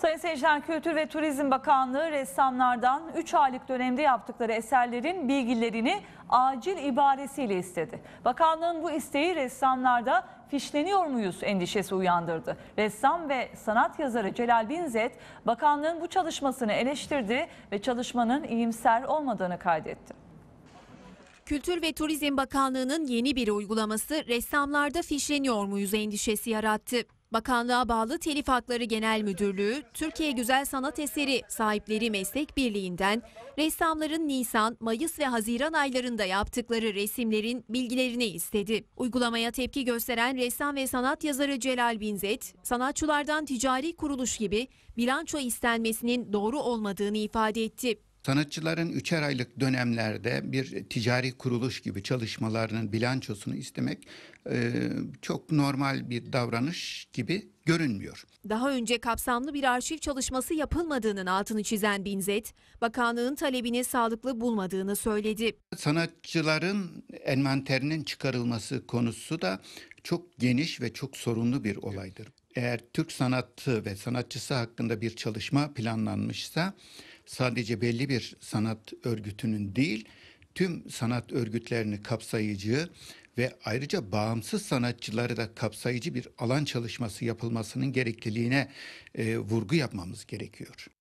Sayın Seyirciler Kültür ve Turizm Bakanlığı ressamlardan 3 aylık dönemde yaptıkları eserlerin bilgilerini acil ibaresiyle istedi. Bakanlığın bu isteği ressamlarda fişleniyor muyuz endişesi uyandırdı. Ressam ve sanat yazarı Celal Binzet bakanlığın bu çalışmasını eleştirdi ve çalışmanın iyimser olmadığını kaydetti. Kültür ve Turizm Bakanlığı'nın yeni bir uygulaması ressamlarda fişleniyor muyuz endişesi yarattı. Bakanlığa bağlı Telif Hakları Genel Müdürlüğü, Türkiye Güzel Sanat Eseri Sahipleri Meslek Birliği'nden ressamların Nisan, Mayıs ve Haziran aylarında yaptıkları resimlerin bilgilerini istedi. Uygulamaya tepki gösteren ressam ve sanat yazarı Celal Binzet, sanatçılardan ticari kuruluş gibi bilanço istenmesinin doğru olmadığını ifade etti. Sanatçıların üçer aylık dönemlerde bir ticari kuruluş gibi çalışmalarının bilançosunu istemek e, çok normal bir davranış gibi görünmüyor. Daha önce kapsamlı bir arşiv çalışması yapılmadığının altını çizen Binzet, bakanlığın talebini sağlıklı bulmadığını söyledi. Sanatçıların envanterinin çıkarılması konusu da çok geniş ve çok sorunlu bir olaydır eğer Türk sanatı ve sanatçısı hakkında bir çalışma planlanmışsa sadece belli bir sanat örgütünün değil tüm sanat örgütlerini kapsayıcı ve ayrıca bağımsız sanatçıları da kapsayıcı bir alan çalışması yapılmasının gerekliliğine e, vurgu yapmamız gerekiyor.